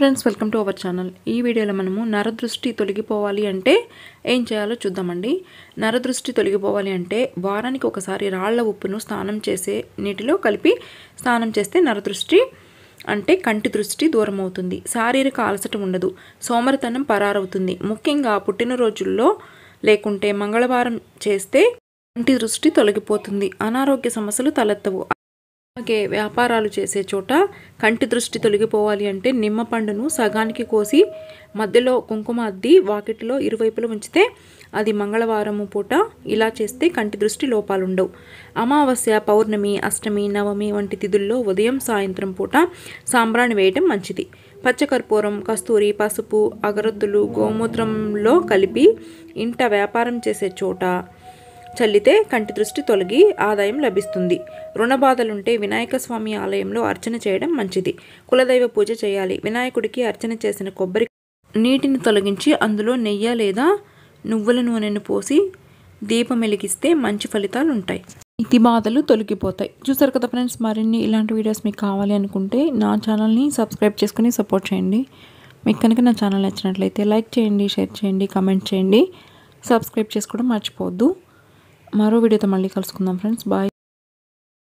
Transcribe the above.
friends welcome to our channel ఈ వీడియోలో మనము నరదృష్టి తొలగిపోవాలి అంటే ఏం చేయాలో చూద్దామండి నరదృష్టి తొలగిపోవాలి అంటే వారానికి ఒకసారి రాళ్ల ఉప్పును స్నానం చేసే నీటిలో కలిపి స్నానం చేస్తే నరదృష్టి అంటే కంటి దృష్టి దూరం అవుతుంది శారీరక అలసట ఉండదు సోమరితనం పరారవుతుంది ముఖ్యంగా పుట్టినరోజుల్లో లేకుంటే మంగళవారం చేస్తే కంటి దృష్టి తొలగిపోతుంది అనారోగ్య సమస్యలు తలెత్తవు అలాగే వ్యాపారాలు చేసే చోట కంటి దృష్టి తొలగిపోవాలి అంటే నిమ్మ పండును సగానికి కోసి మధ్యలో కుంకుమ అద్ది వాకిట్లో ఇరువైపులు ఉంచితే అది మంగళవారం పూట ఇలా చేస్తే కంటి దృష్టి లోపాలుండవు అమావాస్య పౌర్ణమి అష్టమి నవమి వంటి తిథుల్లో ఉదయం సాయంత్రం పూట సాంబ్రాణి వేయటం మంచిది పచ్చకర్పూరం కస్తూరి పసుపు అగరత్తులు గోమూత్రంలో కలిపి ఇంట వ్యాపారం చేసే చోట చల్లితే కంటి దృష్టి తొలగి ఆదాయం లభిస్తుంది రుణ బాధలుంటే వినాయక స్వామి ఆలయంలో అర్చన చేయడం మంచిది కులదైవ పూజ చేయాలి వినాయకుడికి అర్చన చేసిన కొబ్బరి నీటిని తొలగించి అందులో నెయ్యి లేదా నువ్వుల నూనెను పోసి దీపం వెలిగిస్తే మంచి ఫలితాలు ఉంటాయి ఇతి బాధలు తొలగిపోతాయి చూసారు కదా ఫ్రెండ్స్ మరిన్ని ఇలాంటి వీడియోస్ మీకు కావాలి అనుకుంటే నా ఛానల్ని సబ్స్క్రైబ్ చేసుకుని సపోర్ట్ చేయండి మీకు కనుక నా ఛానల్ నచ్చినట్లయితే లైక్ చేయండి షేర్ చేయండి కమెంట్ చేయండి సబ్స్క్రైబ్ చేసుకోవడం మర్చిపోవద్దు మరో వీడియోతో మళ్ళీ కలుసుకుందాం ఫ్రెండ్స్ బాయ్